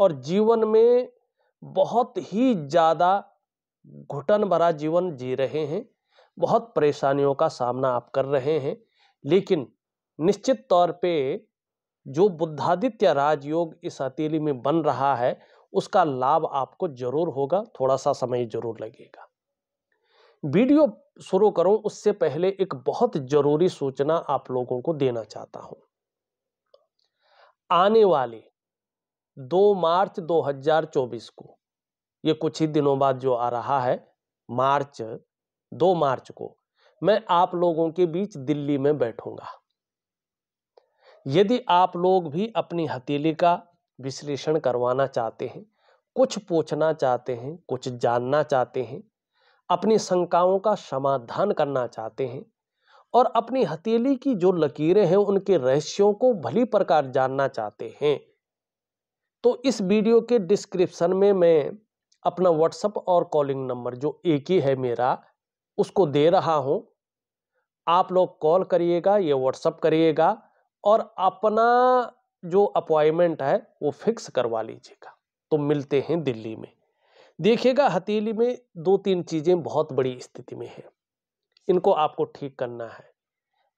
और जीवन में बहुत ही ज़्यादा घुटन भरा जीवन जी रहे हैं बहुत परेशानियों का सामना आप कर रहे हैं लेकिन निश्चित तौर पे जो बुद्धादित्य राजयोग इस हथेली में बन रहा है उसका लाभ आपको जरूर होगा थोड़ा सा समय जरूर लगेगा वीडियो शुरू करूं उससे पहले एक बहुत जरूरी सूचना आप लोगों को देना चाहता हूं आने वाले दो मार्च 2024 को ये कुछ ही दिनों बाद जो आ रहा है मार्च दो मार्च को मैं आप लोगों के बीच दिल्ली में बैठूंगा यदि आप लोग भी अपनी हथेली का विश्लेषण करवाना चाहते हैं कुछ पूछना चाहते हैं कुछ जानना चाहते हैं अपनी शंकाओं का समाधान करना चाहते हैं और अपनी हथेली की जो लकीरें हैं उनके रहस्यों को भली प्रकार जानना चाहते हैं तो इस वीडियो के डिस्क्रिप्शन में मैं अपना व्हाट्सअप और कॉलिंग नंबर जो एक ही है मेरा उसको दे रहा हूँ आप लोग कॉल करिएगा या व्हाट्सअप करिएगा और अपना जो अपॉइंटमेंट है वो फिक्स करवा लीजिएगा तो मिलते हैं दिल्ली में देखिएगा हथेली में दो तीन चीज़ें बहुत बड़ी स्थिति में है इनको आपको ठीक करना है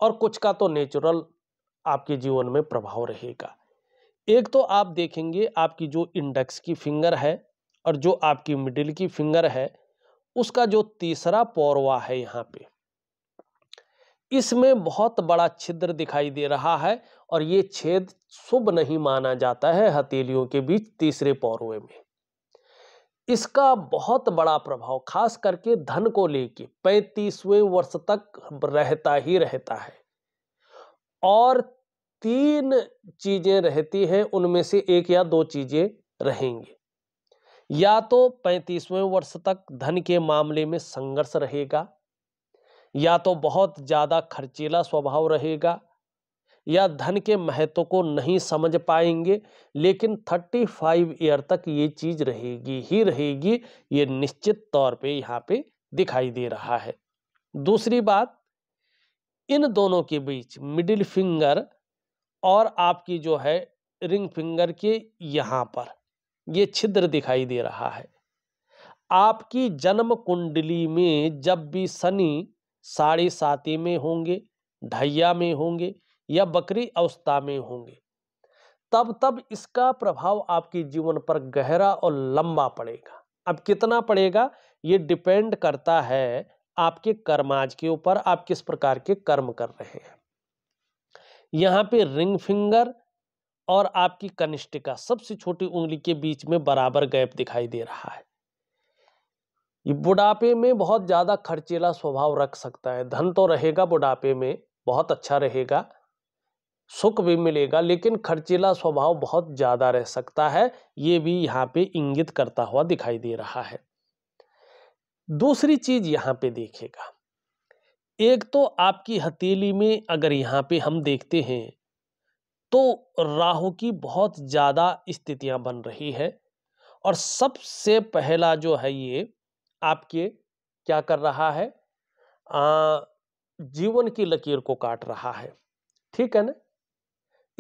और कुछ का तो नेचुरल आपके जीवन में प्रभाव रहेगा एक तो आप देखेंगे आपकी जो इंडेक्स की फिंगर है और जो आपकी मिडिल की फिंगर है उसका जो तीसरा पौरवा है यहाँ पे इसमें बहुत बड़ा छिद्र दिखाई दे रहा है और ये छेद शुभ नहीं माना जाता है हथेलियों के बीच तीसरे पौरवे में इसका बहुत बड़ा प्रभाव खास करके धन को लेके पैंतीसवें वर्ष तक रहता ही रहता है और तीन चीज़ें रहती हैं उनमें से एक या दो चीज़ें रहेंगी या तो पैंतीसवें वर्ष तक धन के मामले में संघर्ष रहेगा या तो बहुत ज़्यादा खर्चीला स्वभाव रहेगा या धन के महत्व को नहीं समझ पाएंगे लेकिन थर्टी फाइव ईयर तक ये चीज़ रहेगी ही रहेगी ये निश्चित तौर पे यहाँ पे दिखाई दे रहा है दूसरी बात इन दोनों के बीच मिडिल फिंगर और आपकी जो है रिंग फिंगर के यहाँ पर ये छिद्र दिखाई दे रहा है आपकी जन्म कुंडली में जब भी शनि साढ़े साती में होंगे ढैया में होंगे या बकरी अवस्था में होंगे तब तब इसका प्रभाव आपके जीवन पर गहरा और लंबा पड़ेगा अब कितना पड़ेगा ये डिपेंड करता है आपके कर्माज के ऊपर आप किस प्रकार के कर्म कर रहे हैं यहाँ पे रिंग फिंगर और आपकी कनिष्ठिका सबसे छोटी उंगली के बीच में बराबर गैप दिखाई दे रहा है बुढ़ापे में बहुत ज़्यादा खर्चेला स्वभाव रख सकता है धन तो रहेगा बुढ़ापे में बहुत अच्छा रहेगा सुख भी मिलेगा लेकिन खर्चेला स्वभाव बहुत ज़्यादा रह सकता है ये भी यहाँ पे इंगित करता हुआ दिखाई दे रहा है दूसरी चीज़ यहाँ पे देखेगा एक तो आपकी हथेली में अगर यहाँ पे हम देखते हैं तो राहु की बहुत ज़्यादा स्थितियाँ बन रही है और सबसे पहला जो है ये आपके क्या कर रहा है आ, जीवन की लकीर को काट रहा है ठीक है ना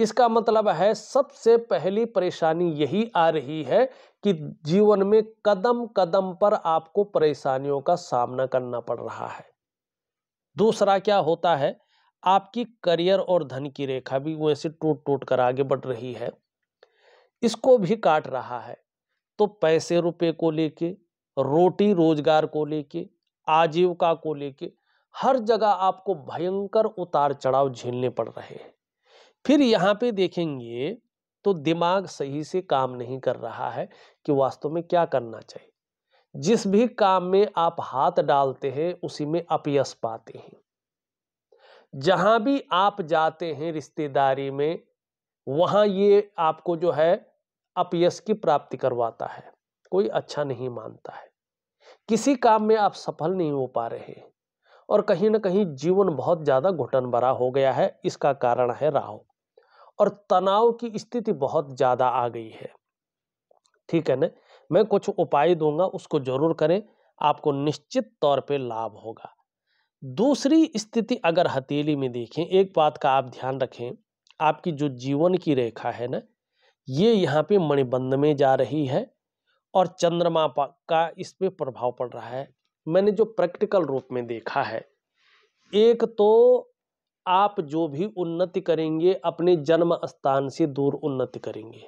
इसका मतलब है सबसे पहली परेशानी यही आ रही है कि जीवन में कदम कदम पर आपको परेशानियों का सामना करना पड़ रहा है दूसरा क्या होता है आपकी करियर और धन की रेखा भी वैसे टूट टूट कर आगे बढ़ रही है इसको भी काट रहा है तो पैसे रुपए को लेके रोटी रोजगार को लेके आजीविका को लेके हर जगह आपको भयंकर उतार चढ़ाव झेलने पड़ रहे हैं फिर यहाँ पे देखेंगे तो दिमाग सही से काम नहीं कर रहा है कि वास्तव में क्या करना चाहिए जिस भी काम में आप हाथ डालते हैं उसी में अपयस पाते हैं जहां भी आप जाते हैं रिश्तेदारी में वहां ये आपको जो है अपयस की प्राप्ति करवाता है कोई अच्छा नहीं मानता है किसी काम में आप सफल नहीं हो पा रहे हैं और कहीं ना कहीं जीवन बहुत ज़्यादा घुटन भरा हो गया है इसका कारण है राहु और तनाव की स्थिति बहुत ज़्यादा आ गई है ठीक है ना मैं कुछ उपाय दूंगा उसको जरूर करें आपको निश्चित तौर पे लाभ होगा दूसरी स्थिति अगर हथेली में देखें एक बात का आप ध्यान रखें आपकी जो जीवन की रेखा है ना ये यहाँ पे मणिबंध में जा रही है और चंद्रमा का इस पर प्रभाव पड़ रहा है मैंने जो प्रैक्टिकल रूप में देखा है एक तो आप जो भी उन्नति करेंगे अपने जन्म स्थान से दूर उन्नति करेंगे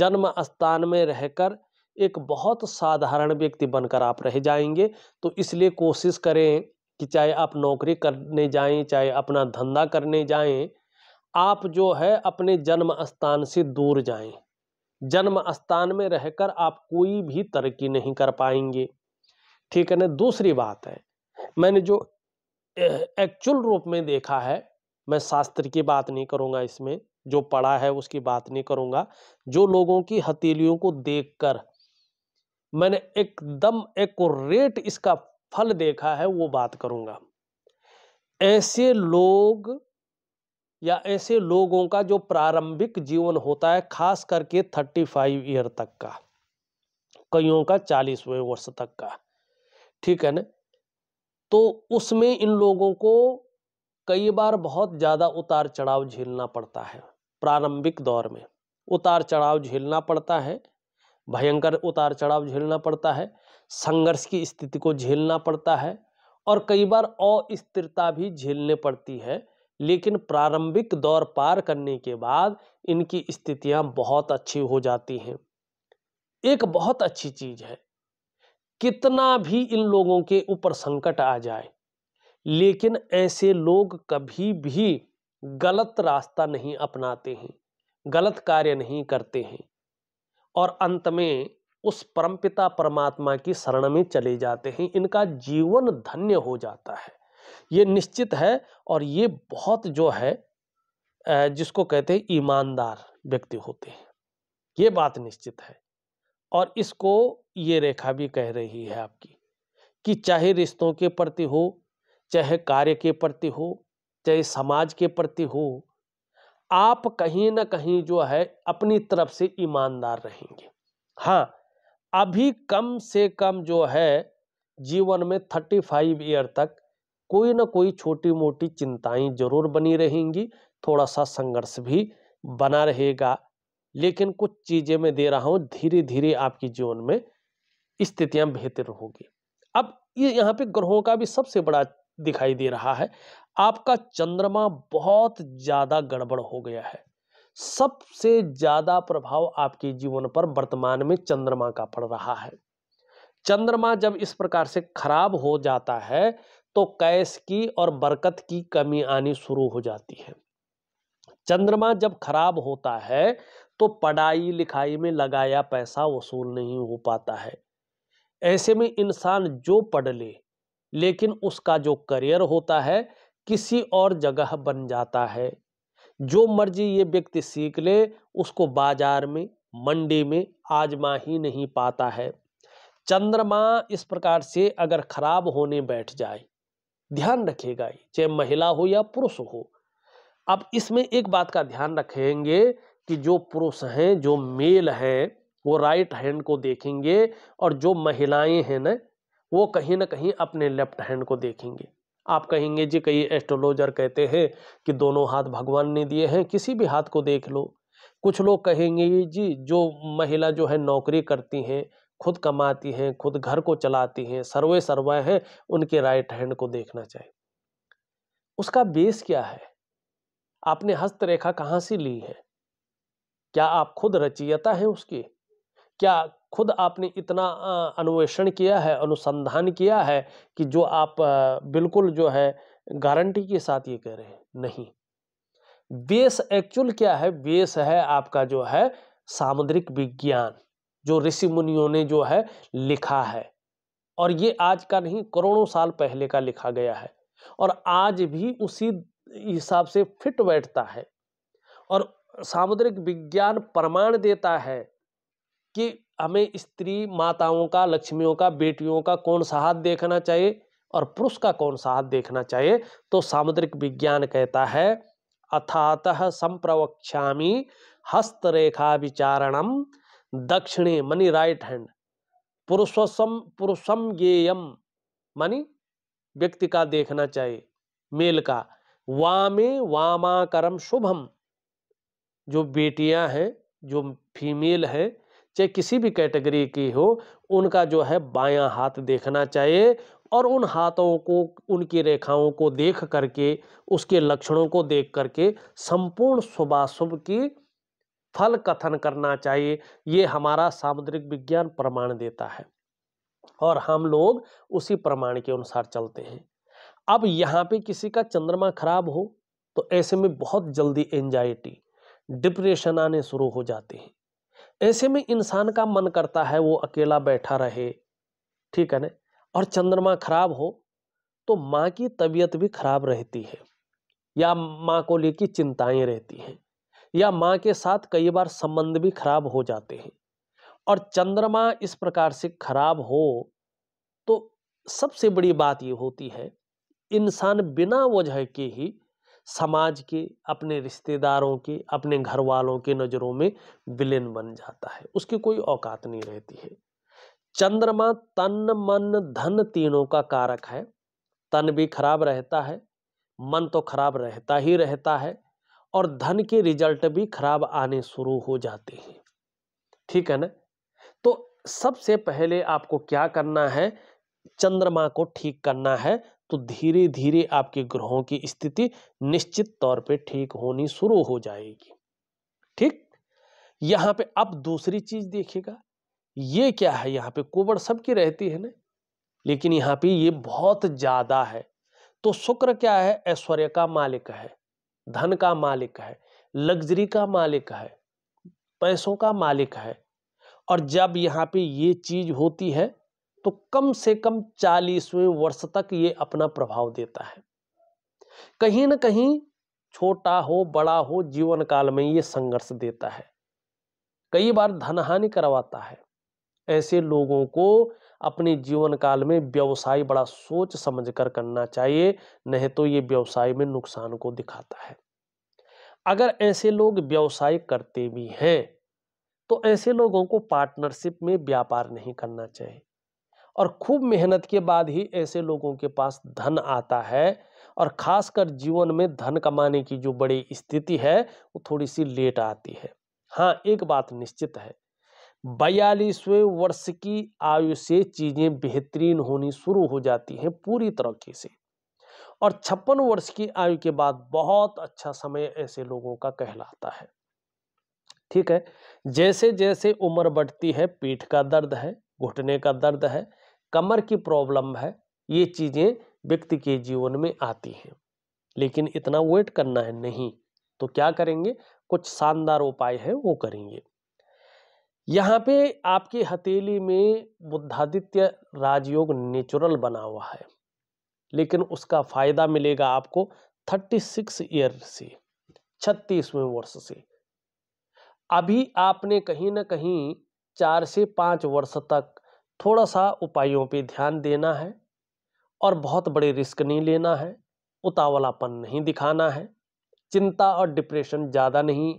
जन्म स्थान में रहकर एक बहुत साधारण व्यक्ति बनकर आप रह जाएंगे तो इसलिए कोशिश करें कि चाहे आप नौकरी करने जाएं चाहे अपना धंधा करने जाएं आप जो है अपने जन्म स्थान से दूर जाएं जन्म स्थान में रहकर आप कोई भी तरक्की नहीं कर पाएंगे ठीक है ना दूसरी बात है मैंने जो एक्चुअल रूप में देखा है मैं शास्त्र की बात नहीं करूँगा इसमें जो पढ़ा है उसकी बात नहीं करूँगा जो लोगों की हथेलियों को देखकर मैंने एकदम एकोरेट इसका फल देखा है वो बात करूंगा ऐसे लोग या ऐसे लोगों का जो प्रारंभिक जीवन होता है खास करके थर्टी फाइव ईयर तक का कईयों का चालीसवें वर्ष तक का ठीक है ना तो उसमें इन लोगों को कई बार बहुत ज़्यादा उतार चढ़ाव झेलना पड़ता है प्रारंभिक दौर में उतार चढ़ाव झेलना पड़ता है भयंकर उतार चढ़ाव झेलना पड़ता है संघर्ष की स्थिति को झेलना पड़ता है और कई बार अस्थिरता भी झेलने पड़ती है लेकिन प्रारंभिक दौर पार करने के बाद इनकी स्थितियां बहुत अच्छी हो जाती हैं एक बहुत अच्छी चीज है कितना भी इन लोगों के ऊपर संकट आ जाए लेकिन ऐसे लोग कभी भी गलत रास्ता नहीं अपनाते हैं गलत कार्य नहीं करते हैं और अंत में उस परमपिता परमात्मा की शरण में चले जाते हैं इनका जीवन धन्य हो जाता है ये निश्चित है और ये बहुत जो है जिसको कहते हैं ईमानदार व्यक्ति होते हैं ये बात निश्चित है और इसको ये रेखा भी कह रही है आपकी कि चाहे रिश्तों के प्रति हो चाहे कार्य के प्रति हो चाहे समाज के प्रति हो आप कहीं ना कहीं जो है अपनी तरफ से ईमानदार रहेंगे हाँ अभी कम से कम जो है जीवन में थर्टी फाइव ईयर तक कोई ना कोई छोटी मोटी चिंताएं जरूर बनी रहेंगी थोड़ा सा संघर्ष भी बना रहेगा लेकिन कुछ चीज़ें मैं दे रहा हूँ धीरे धीरे आपके जीवन में स्थितियाँ बेहतर होगी अब ये यहाँ पे ग्रहों का भी सबसे बड़ा दिखाई दे रहा है आपका चंद्रमा बहुत ज़्यादा गड़बड़ हो गया है सबसे ज़्यादा प्रभाव आपके जीवन पर वर्तमान में चंद्रमा का पड़ रहा है चंद्रमा जब इस प्रकार से खराब हो जाता है तो कैश की और बरकत की कमी आनी शुरू हो जाती है चंद्रमा जब खराब होता है तो पढ़ाई लिखाई में लगाया पैसा वसूल नहीं हो पाता है ऐसे में इंसान जो पढ़ ले लेकिन उसका जो करियर होता है किसी और जगह बन जाता है जो मर्जी ये व्यक्ति सीख ले उसको बाजार में मंडी में आजमा ही नहीं पाता है चंद्रमा इस प्रकार से अगर खराब होने बैठ जाए ध्यान रखेगा चाहे महिला हो या पुरुष हो अब इसमें एक बात का ध्यान रखेंगे कि जो पुरुष हैं जो मेल हैं वो राइट हैंड को देखेंगे और जो महिलाएं हैं ना वो कहीं ना कहीं अपने लेफ्ट हैंड को देखेंगे आप कहेंगे जी कई एस्ट्रोलॉजर कहते हैं कि दोनों हाथ भगवान ने दिए हैं किसी भी हाथ को देख लो कुछ लोग कहेंगे जी जो महिला जो है नौकरी करती हैं खुद कमाती हैं खुद घर को चलाती हैं सर्वे सर्वा हैं उनके राइट हैंड को देखना चाहिए उसका बेस क्या है आपने हस्तरेखा कहाँ से ली है क्या आप खुद रचियता हैं उसकी क्या खुद आपने इतना अन्वेषण किया है अनुसंधान किया है कि जो आप बिल्कुल जो है गारंटी के साथ ये कह रहे हैं नहीं बेस एक्चुअल क्या है बेस है आपका जो है सामुद्रिक विज्ञान जो ऋषि मुनियों ने जो है लिखा है और ये आज का नहीं करोड़ों साल पहले का लिखा गया है और आज भी उसी हिसाब से फिट बैठता है और सामुद्रिक विज्ञान प्रमाण देता है कि हमें स्त्री माताओं का लक्ष्मियों का बेटियों का कौन सा हाथ देखना चाहिए और पुरुष का कौन सा हाथ देखना चाहिए तो सामुद्रिक विज्ञान कहता है अथातः संप्रवक्षामी हस्तरेखा विचारणम दक्षिणे मनी राइट हैंड पुरुषोसम पुरुषम गेयम मनी व्यक्ति का देखना चाहिए मेल का वामे वामाकरम शुभम जो बेटियां हैं जो फीमेल है चाहे किसी भी कैटेगरी की हो उनका जो है बायां हाथ देखना चाहिए और उन हाथों को उनकी रेखाओं को देख करके उसके लक्षणों को देख करके संपूर्ण शुभाशुभ की फल कथन करना चाहिए ये हमारा सामुद्रिक विज्ञान प्रमाण देता है और हम लोग उसी प्रमाण के अनुसार चलते हैं अब यहाँ पे किसी का चंद्रमा खराब हो तो ऐसे में बहुत जल्दी एंजाइटी डिप्रेशन आने शुरू हो जाते हैं ऐसे में इंसान का मन करता है वो अकेला बैठा रहे ठीक है न और चंद्रमा खराब हो तो माँ की तबीयत भी खराब रहती है या माँ को लेकर चिंताएं रहती हैं या माँ के साथ कई बार संबंध भी खराब हो जाते हैं और चंद्रमा इस प्रकार से खराब हो तो सबसे बड़ी बात ये होती है इंसान बिना वजह के ही समाज के अपने रिश्तेदारों के अपने घर वालों के नज़रों में विलेन बन जाता है उसकी कोई औकात नहीं रहती है चंद्रमा तन मन धन तीनों का कारक है तन भी खराब रहता है मन तो खराब रहता ही रहता है और धन के रिजल्ट भी खराब आने शुरू हो जाते हैं ठीक है ना तो सबसे पहले आपको क्या करना है चंद्रमा को ठीक करना है तो धीरे धीरे आपके ग्रहों की स्थिति निश्चित तौर पे ठीक होनी शुरू हो जाएगी ठीक यहाँ पे अब दूसरी चीज देखिएगा ये क्या है यहाँ पे कोबड़ सबकी रहती है ना लेकिन यहाँ पे ये बहुत ज्यादा है तो शुक्र क्या है ऐश्वर्य का मालिक है धन का मालिक है लग्जरी का मालिक है पैसों का मालिक है और जब यहाँ पे ये चीज होती है तो कम से कम चालीसवें वर्ष तक ये अपना प्रभाव देता है कहीं ना कहीं छोटा हो बड़ा हो जीवन काल में ये संघर्ष देता है कई बार धनहानि करवाता है ऐसे लोगों को अपने जीवन काल में व्यवसाय बड़ा सोच समझ कर करना चाहिए नहीं तो ये व्यवसाय में नुकसान को दिखाता है अगर ऐसे लोग व्यवसाय करते भी हैं तो ऐसे लोगों को पार्टनरशिप में व्यापार नहीं करना चाहिए और खूब मेहनत के बाद ही ऐसे लोगों के पास धन आता है और ख़ासकर जीवन में धन कमाने की जो बड़ी स्थिति है वो थोड़ी सी लेट आती है हाँ एक बात निश्चित है बयालीसवें वर्ष की आयु से चीज़ें बेहतरीन होनी शुरू हो जाती हैं पूरी तरीके से और छप्पन वर्ष की आयु के बाद बहुत अच्छा समय ऐसे लोगों का कहलाता है ठीक है जैसे जैसे उम्र बढ़ती है पीठ का दर्द है घुटने का दर्द है कमर की प्रॉब्लम है ये चीज़ें व्यक्ति के जीवन में आती हैं लेकिन इतना वेट करना है नहीं तो क्या करेंगे कुछ शानदार उपाय है वो करेंगे यहाँ पे आपकी हथेली में बुद्धादित्य राजयोग नेचुरल बना हुआ है लेकिन उसका फायदा मिलेगा आपको थर्टी सिक्स ईयर से छत्तीसवें वर्ष से अभी आपने कहीं ना कहीं चार से पाँच वर्ष तक थोड़ा सा उपायों पे ध्यान देना है और बहुत बड़े रिस्क नहीं लेना है उतावलापन नहीं दिखाना है चिंता और डिप्रेशन ज़्यादा नहीं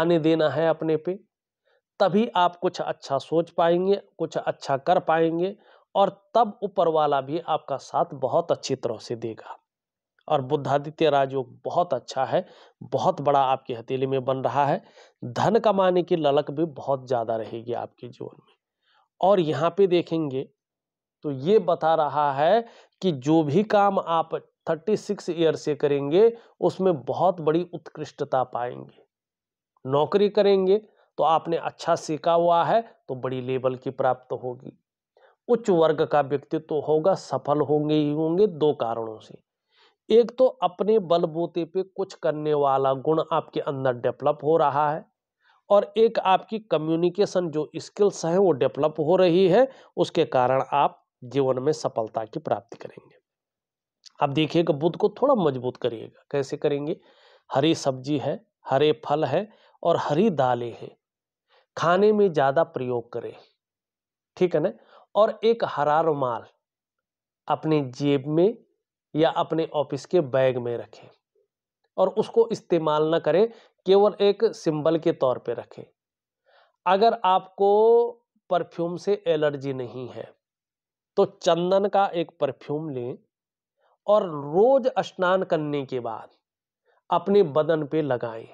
आने देना है अपने पे तभी आप कुछ अच्छा सोच पाएंगे कुछ अच्छा कर पाएंगे और तब ऊपर वाला भी आपका साथ बहुत अच्छी तरह से देगा और बुद्धादित्य राजयोग बहुत अच्छा है बहुत बड़ा आपकी हथेली में बन रहा है धन कमाने की ललक भी बहुत ज़्यादा रहेगी आपके जीवन में और यहाँ पे देखेंगे तो ये बता रहा है कि जो भी काम आप 36 ईयर से करेंगे उसमें बहुत बड़ी उत्कृष्टता पाएंगे नौकरी करेंगे तो आपने अच्छा सीखा हुआ है तो बड़ी लेवल की प्राप्त होगी उच्च वर्ग का व्यक्तित्व होगा सफल होंगे ही होंगे दो कारणों से एक तो अपने बलबूते पे कुछ करने वाला गुण आपके अंदर डेवलप हो रहा है और एक आपकी कम्युनिकेशन जो स्किल्स हैं वो डेवलप हो रही है उसके कारण आप जीवन में सफलता की प्राप्ति करेंगे आप देखिएगा बुद्ध को थोड़ा मजबूत करिएगा कैसे करेंगे हरी सब्जी है हरे फल है और हरी दालें हैं खाने में ज़्यादा प्रयोग करें ठीक है ना और एक हरा रुमाल अपने जेब में या अपने ऑफिस के बैग में रखें और उसको इस्तेमाल ना करें केवल एक सिंबल के तौर पे रखें अगर आपको परफ्यूम से एलर्जी नहीं है तो चंदन का एक परफ्यूम लें और रोज स्नान करने के बाद अपने बदन पे लगाएं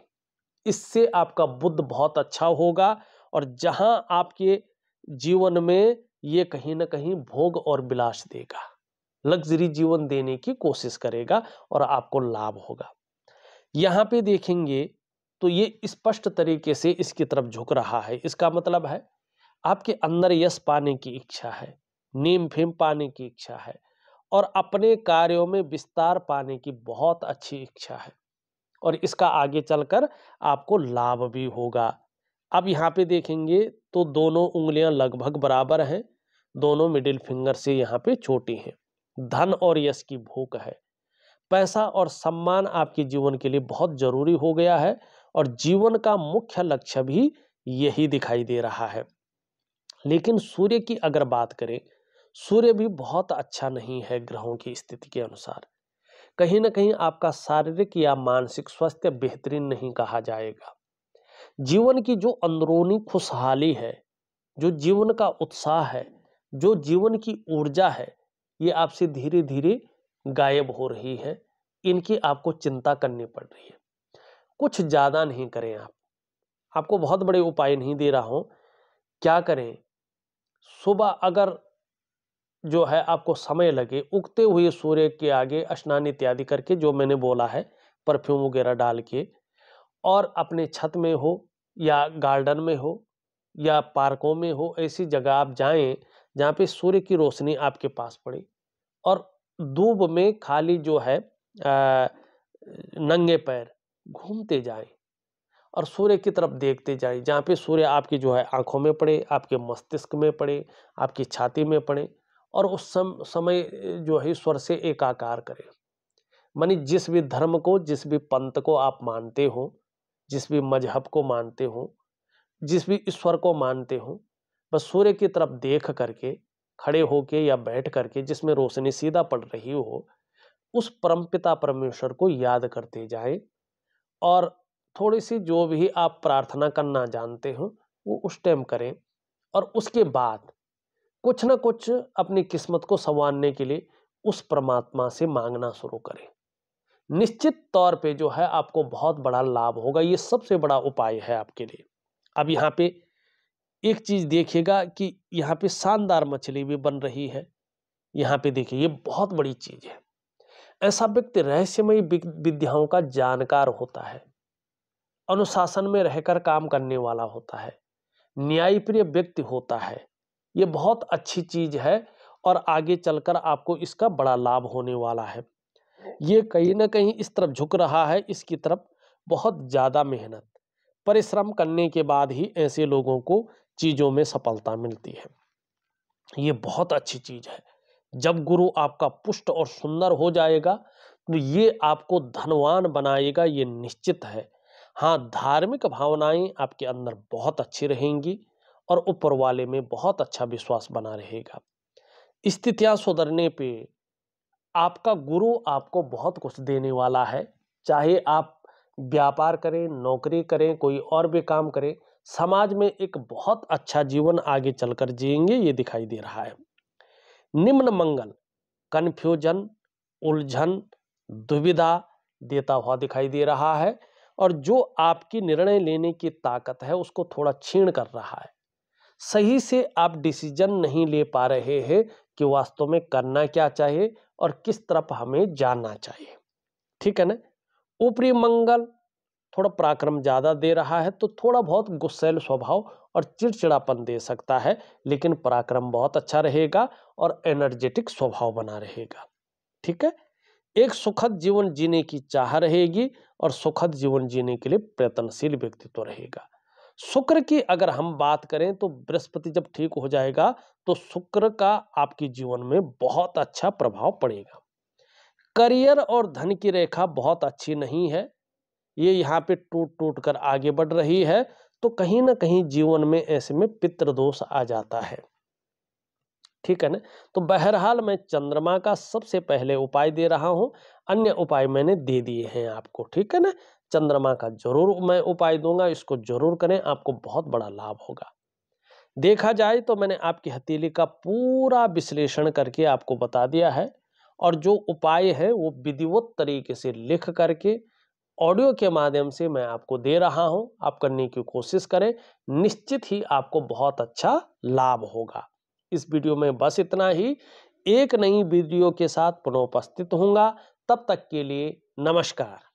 इससे आपका बुद्ध बहुत अच्छा होगा और जहां आपके जीवन में ये कहीं ना कहीं भोग और विलास देगा लग्जरी जीवन देने की कोशिश करेगा और आपको लाभ होगा यहाँ पे देखेंगे तो ये स्पष्ट तरीके से इसकी तरफ झुक रहा है इसका मतलब है आपके अंदर यश पाने की इच्छा है नेम फेम पाने की इच्छा है और अपने कार्यों में विस्तार पाने की बहुत अच्छी इच्छा है और इसका आगे चलकर आपको लाभ भी होगा अब यहाँ पे देखेंगे तो दोनों उंगलियां लगभग बराबर हैं दोनों मिडिल फिंगर से यहाँ पे छोटी हैं धन और यश की भूख है पैसा और सम्मान आपके जीवन के लिए बहुत जरूरी हो गया है और जीवन का मुख्य लक्ष्य भी यही दिखाई दे रहा है लेकिन सूर्य की अगर बात करें सूर्य भी बहुत अच्छा नहीं है ग्रहों की स्थिति के अनुसार कहीं ना कहीं आपका शारीरिक या मानसिक स्वास्थ्य बेहतरीन नहीं कहा जाएगा जीवन की जो अंदरूनी खुशहाली है जो जीवन का उत्साह है जो जीवन की ऊर्जा है ये आपसे धीरे धीरे गायब हो रही है इनकी आपको चिंता करनी पड़ रही है कुछ ज़्यादा नहीं करें आप आपको बहुत बड़े उपाय नहीं दे रहा हूँ क्या करें सुबह अगर जो है आपको समय लगे उगते हुए सूर्य के आगे स्नान इत्यादि करके जो मैंने बोला है परफ्यूम वगैरह डाल के और अपने छत में हो या गार्डन में हो या पार्कों में हो ऐसी जगह आप जाएं जहाँ पे सूर्य की रोशनी आपके पास पड़े और दूब में खाली जो है आ, नंगे पैर घूमते जाएं और सूर्य की तरफ देखते जाएं जहाँ पे सूर्य आपकी जो है आँखों में पड़े आपके मस्तिष्क में पड़े आपकी छाती में पड़े और उस सम, समय जो है ईश्वर से एकाकार करें मानी जिस भी धर्म को जिस भी पंथ को आप मानते हो जिस भी मजहब को मानते हो जिस भी ईश्वर को मानते हो बस सूर्य की तरफ देख करके खड़े होके या बैठ करके जिसमें रोशनी सीधा पड़ रही हो उस परम पिता परमेश्वर को याद करते जाएं और थोड़ी सी जो भी आप प्रार्थना करना जानते हो वो उस टाइम करें और उसके बाद कुछ ना कुछ अपनी किस्मत को संवारने के लिए उस परमात्मा से मांगना शुरू करें निश्चित तौर पे जो है आपको बहुत बड़ा लाभ होगा ये सबसे बड़ा उपाय है आपके लिए अब यहाँ पे एक चीज़ देखिएगा कि यहाँ पे शानदार मछली भी बन रही है यहाँ पे देखिए ये बहुत बड़ी चीज़ है ऐसा व्यक्ति रहस्यमय विद्याओं का जानकार होता है अनुशासन में रहकर काम करने वाला होता है न्यायप्रिय व्यक्ति होता है ये बहुत अच्छी चीज़ है और आगे चलकर आपको इसका बड़ा लाभ होने वाला है ये कहीं ना कहीं इस तरफ झुक रहा है इसकी तरफ बहुत ज़्यादा मेहनत परिश्रम करने के बाद ही ऐसे लोगों को चीज़ों में सफलता मिलती है ये बहुत अच्छी चीज़ है जब गुरु आपका पुष्ट और सुंदर हो जाएगा तो ये आपको धनवान बनाएगा ये निश्चित है हाँ धार्मिक भावनाएं आपके अंदर बहुत अच्छी रहेंगी और ऊपर वाले में बहुत अच्छा विश्वास बना रहेगा स्थितियाँ सुधरने पे आपका गुरु आपको बहुत कुछ देने वाला है चाहे आप व्यापार करें नौकरी करें कोई और भी काम करें समाज में एक बहुत अच्छा जीवन आगे चलकर जिएंगे ये दिखाई दे रहा है निम्न मंगल कन्फ्यूजन उलझन दुविधा देता हुआ दिखाई दे रहा है और जो आपकी निर्णय लेने की ताकत है उसको थोड़ा छीण कर रहा है सही से आप डिसीजन नहीं ले पा रहे हैं कि वास्तव में करना क्या चाहिए और किस तरफ हमें जाना चाहिए ठीक है ना ऊपरी मंगल थोड़ा पराक्रम ज़्यादा दे रहा है तो थोड़ा बहुत गुस्सेल स्वभाव और चिड़चिड़ापन दे सकता है लेकिन पराक्रम बहुत अच्छा रहेगा और एनर्जेटिक स्वभाव बना रहेगा ठीक है एक सुखद जीवन जीने की चाह रहेगी और सुखद जीवन जीने के लिए प्रयत्नशील व्यक्तित्व रहेगा शुक्र की अगर हम बात करें तो बृहस्पति जब ठीक हो जाएगा तो शुक्र का आपके जीवन में बहुत अच्छा प्रभाव पड़ेगा करियर और धन की रेखा बहुत अच्छी नहीं है ये यहाँ पे टूट टूट कर आगे बढ़ रही है तो कहीं ना कहीं जीवन में ऐसे में पितृदोष आ जाता है ठीक है ना तो बहरहाल मैं चंद्रमा का सबसे पहले उपाय दे रहा हूँ अन्य उपाय मैंने दे दिए हैं आपको ठीक है ना चंद्रमा का जरूर मैं उपाय दूंगा इसको जरूर करें आपको बहुत बड़ा लाभ होगा देखा जाए तो मैंने आपकी हथेली का पूरा विश्लेषण करके आपको बता दिया है और जो उपाय है वो विधिवत तरीके से लिख करके ऑडियो के माध्यम से मैं आपको दे रहा हूं आप करने की कोशिश करें निश्चित ही आपको बहुत अच्छा लाभ होगा इस वीडियो में बस इतना ही एक नई वीडियो के साथ पुनः उपस्थित होऊंगा तब तक के लिए नमस्कार